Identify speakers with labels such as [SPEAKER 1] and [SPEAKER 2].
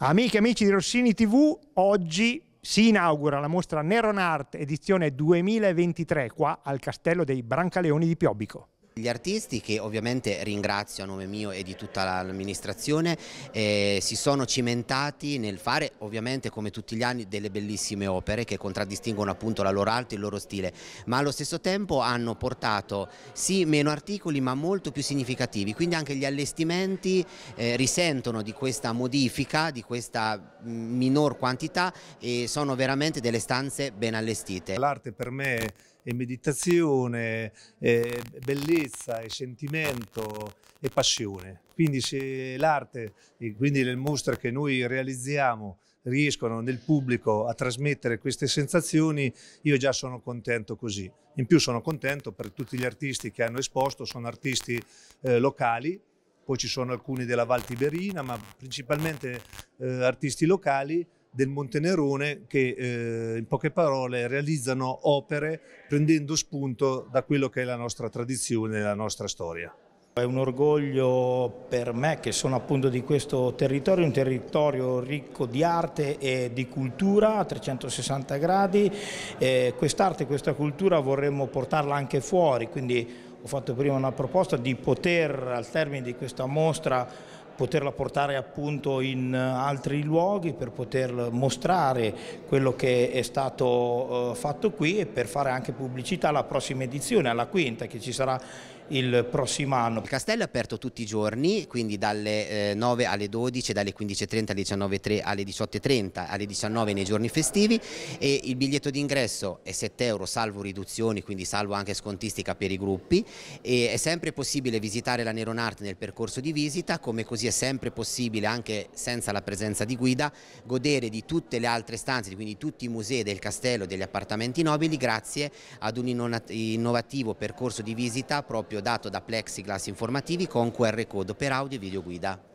[SPEAKER 1] Amiche e amici di Rossini TV, oggi si inaugura la mostra Neron Art edizione 2023 qua al Castello dei Brancaleoni di Piobbico.
[SPEAKER 2] Gli artisti che ovviamente ringrazio a nome mio e di tutta l'amministrazione eh, si sono cimentati nel fare ovviamente come tutti gli anni delle bellissime opere che contraddistinguono appunto la loro arte e il loro stile ma allo stesso tempo hanno portato sì meno articoli ma molto più significativi quindi anche gli allestimenti eh, risentono di questa modifica, di questa mm, minor quantità e sono veramente delle stanze ben allestite. L'arte per me e meditazione, e bellezza e
[SPEAKER 1] sentimento e passione. Quindi se l'arte e quindi le mostre che noi realizziamo riescono nel pubblico a trasmettere queste sensazioni, io già sono contento così. In più sono contento per tutti gli artisti che hanno esposto, sono artisti eh, locali, poi ci sono alcuni della Val Tiberina, ma principalmente eh, artisti locali del Montenerone che eh, in poche parole realizzano opere prendendo spunto da quello che è la nostra tradizione e la nostra storia. È un orgoglio per me che sono appunto di questo territorio, un
[SPEAKER 3] territorio ricco di arte e di cultura a 360 gradi. Quest'arte e questa cultura vorremmo portarla anche fuori, quindi ho fatto prima una proposta di poter al termine di questa mostra poterla portare appunto in eh, altri luoghi per poter mostrare quello che è stato eh, fatto qui e per fare anche pubblicità alla prossima edizione, alla quinta che ci sarà il
[SPEAKER 2] prossimo anno. Il castello è aperto tutti i giorni, quindi dalle 9 eh, alle 12, dalle 15.30 alle 19.30, alle 18.30, alle 19 nei giorni festivi e il biglietto d'ingresso è 7 euro salvo riduzioni, quindi salvo anche scontistica per i gruppi e è sempre possibile visitare la Neronart nel percorso di visita, come così è sempre possibile anche senza la presenza di guida godere di tutte le altre stanze, quindi tutti i musei del castello, degli appartamenti nobili grazie ad un innovativo percorso di visita proprio dato da plexiglass informativi con QR code per audio e videoguida.